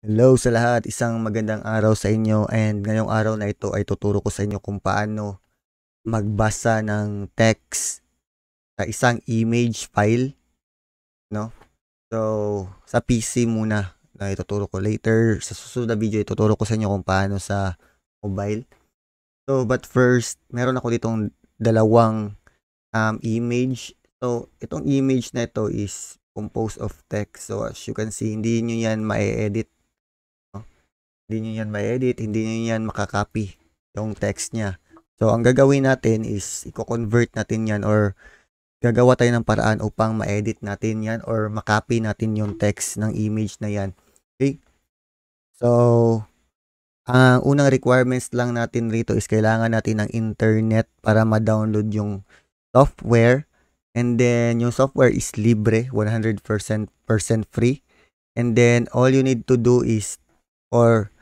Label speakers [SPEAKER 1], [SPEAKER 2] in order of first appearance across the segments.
[SPEAKER 1] Hello sa lahat, isang magandang araw sa inyo and ngayong araw na ito ay tuturo ko sa inyo kung paano magbasa ng text sa isang image file, no? So, sa PC muna na ituturo ko later. Sa susunod na video, ituturo ko sa inyo kung paano sa mobile. So, but first, meron ako ditong dalawang um, image. So, itong image na ito is composed of text. So, as you can see, hindi nyo yan ma-edit hindi nyo yan ma-edit, hindi nyo yan makakopy yung text niya. So, ang gagawin natin is i-convert natin yan or gagawa tayo ng paraan upang ma-edit natin yan or makopy natin yung text ng image na yan. Okay? So, ang unang requirements lang natin rito is kailangan natin ng internet para ma-download yung software. And then, yung software is libre, 100% free. And then, all you need to do is, or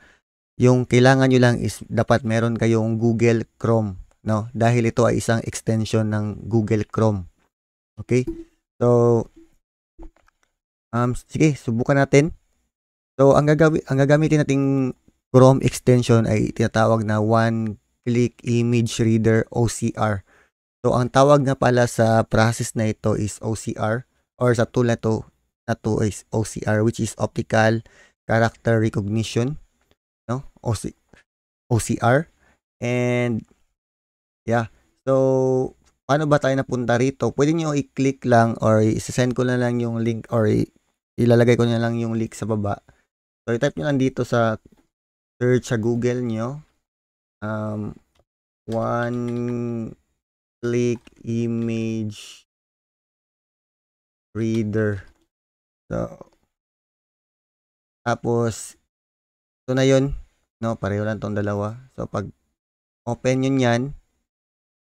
[SPEAKER 1] yung kailangan nyo lang is dapat meron kayong Google Chrome, no? Dahil ito ay isang extension ng Google Chrome. Okay? So, um, sige, subukan natin. So, ang, gagawi, ang gagamitin nating Chrome extension ay tinatawag na One Click Image Reader OCR. So, ang tawag na pala sa process na ito is OCR or sa tool na ito, na to is OCR which is Optical Character Recognition OC, OCR. And yeah, so paano ba tayo napunta rito? Pwede nyo i-click lang or i-send ko na lang yung link or ilalagay ko na lang yung link sa baba. So i-type nyo lang dito sa search sa Google nyo. Um, one click image
[SPEAKER 2] reader. So,
[SPEAKER 1] tapos, ito na yun. No, pareho lang tong dalawa. So, pag open yun yan,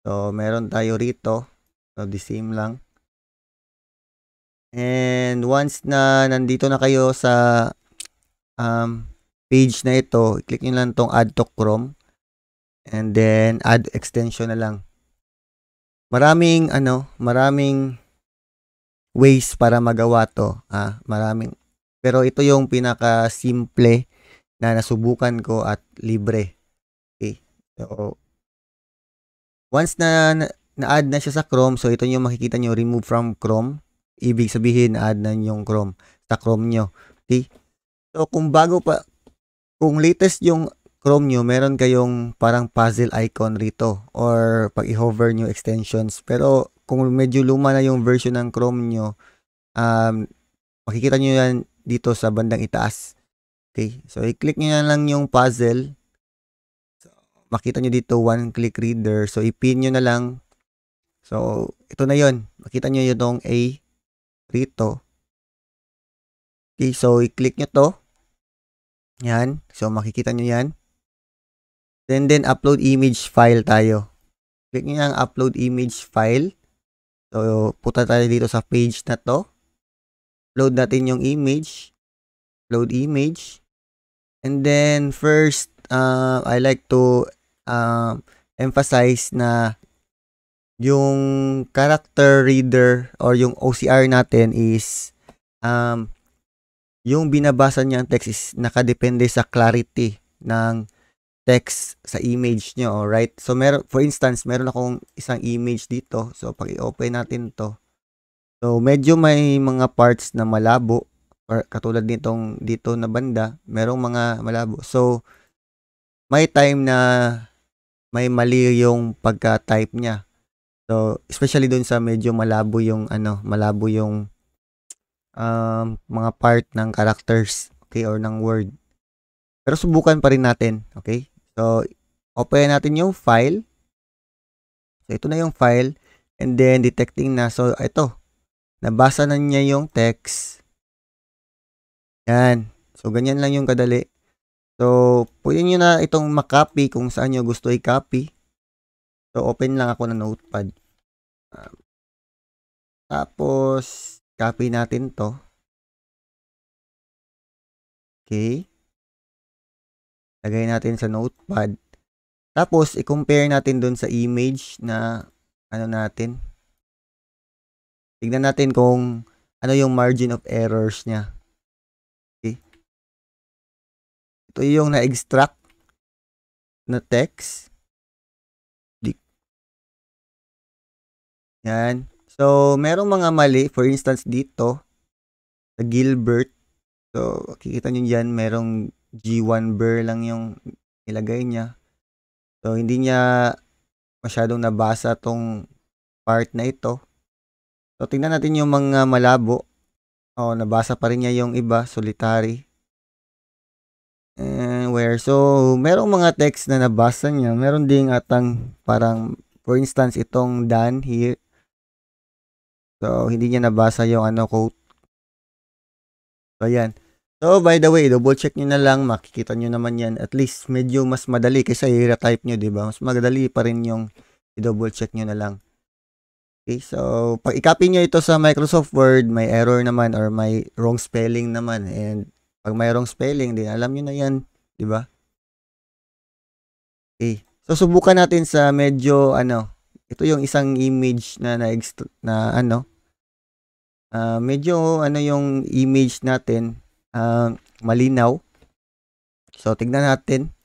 [SPEAKER 1] so, meron tayo rito. So, the same lang. And once na nandito na kayo sa um, page na ito, click nyo lang tong add to Chrome. And then, add extension na lang. Maraming, ano, maraming ways para magawa to. Ah, maraming. Pero ito yung pinaka-simple na nasubukan ko at libre. Okay. So, once na na-add na siya sa Chrome, so ito yung makikita nyo, remove from Chrome. Ibig sabihin, na-add na yung Chrome sa Chrome nyo. Okay? So, kung bago pa, kung latest yung Chrome nyo, meron kayong parang puzzle icon rito or pag i-hover nyo extensions. Pero, kung medyo luma na yung version ng Chrome nyo, um, makikita nyo yan dito sa bandang itaas. Okay. So, i-click nyo na lang yung puzzle. So, makita nyo dito, one-click reader. So, i-pin nyo na lang. So, ito na yon Makita nyo yung A rito. Okay. So, i-click nyo to. Yan. So, makikita nyo yan. Then, then, upload image file tayo. Click nyo yung upload image file. So, puta tayo dito sa page na to. Load natin yung image. Load image. And then first, uh, I like to uh, emphasize na yung character reader or yung OCR natin is um, yung binabasa niya ang text is nakadepende sa clarity ng text sa image niya, right? So, meron, for instance, meron akong isang image dito. So, pag i-open natin to So, medyo may mga parts na malabo or katulad nitong dito na banda, merong mga malabo. So, may time na may mali yung pagka-type niya. So, especially doon sa medyo malabo yung ano, malabo yung um, mga part ng characters, okay, or ng word. Pero subukan pa rin natin, okay? So, open natin yung file. So, ito na yung file. And then, detecting na. So, ito. Nabasa na niya yung text. Yan. So, ganyan lang yung kadali. So, pwede nyo na itong makopy kung saan nyo gusto i-copy. So, open lang ako ng notepad.
[SPEAKER 2] Um, tapos, copy natin to.
[SPEAKER 1] Okay. Lagay natin sa notepad. Tapos, i-compare natin dun sa image na ano natin. Tignan natin kung ano yung margin of errors niya.
[SPEAKER 2] Ito yung na-extract na text. Yan. So, merong
[SPEAKER 1] mga mali. For instance, dito, sa Gilbert. So, kikita nyo dyan, merong G1 Burr lang yung nilagay niya. So, hindi niya masyadong nabasa tong part na ito. So, tingnan natin yung mga malabo. O, oh, nabasa pa rin niya yung iba, solitary and where. So, merong mga text na nabasa niya. Meron ding atang parang, for instance, itong Dan here. So, hindi niya nabasa yung ano quote. So, ayan. So, by the way, double check niyo na lang. Makikita niyo naman yan. At least, medyo mas madali kaysa i-retype niyo, di ba? Mas madali pa rin yung i-double check niyo na lang. Okay, so pag i-copy niyo ito sa Microsoft Word, may error naman or may wrong spelling naman and pag mayroong spelling, din alam niyo na 'yan, 'di ba? Okay. Eh, so subukan natin sa medyo ano, ito yung isang image na na, na ano uh, medyo ano yung image natin uh, malinaw. So tignan natin.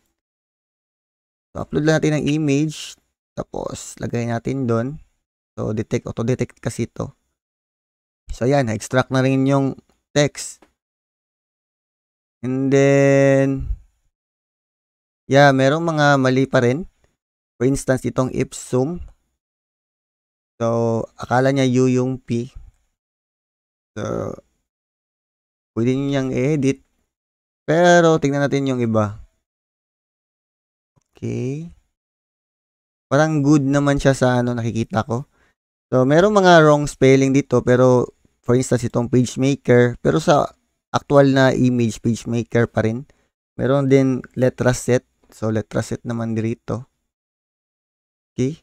[SPEAKER 1] So upload natin ang image tapos lagay natin doon. So detect auto detect kasi ito. So ayan, extract na rin yung text. And then, yeah, merong mga mali pa rin. For instance, itong ipsum. So, akala niya u yung
[SPEAKER 2] p. So, pwede niyang i-edit.
[SPEAKER 1] Pero, tingnan natin yung iba. Okay. Parang good naman siya sa ano nakikita ko. So, merong mga wrong spelling dito. Pero, for instance, itong page maker. Pero sa actual na image PageMaker pa rin. Meron din letra set. So, letra set naman dito. Okay.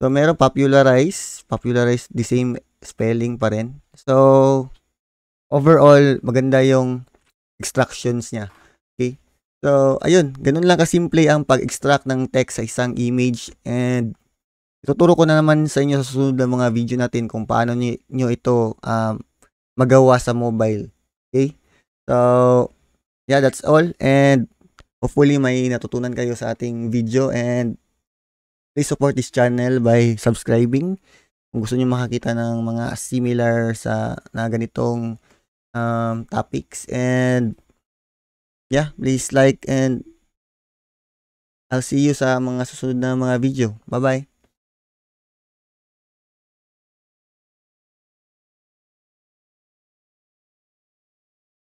[SPEAKER 1] So, meron popularize. Popularize the same spelling pa rin. So, overall, maganda yung extractions niya. Okay. So, ayun. Ganun lang kasimple ang pag-extract ng text sa isang image. And, ituturo ko na naman sa inyo sa susunod na mga video natin kung paano nyo, nyo ito um, magawa sa mobile. Okay? So, yeah, that's all. And hopefully may natutunan kayo sa ating video and please support this channel by subscribing. Kung gusto niyo makakita ng mga similar sa na ganitong um, topics and yeah, please like and I'll see you sa mga
[SPEAKER 2] susunod na mga video. Bye-bye!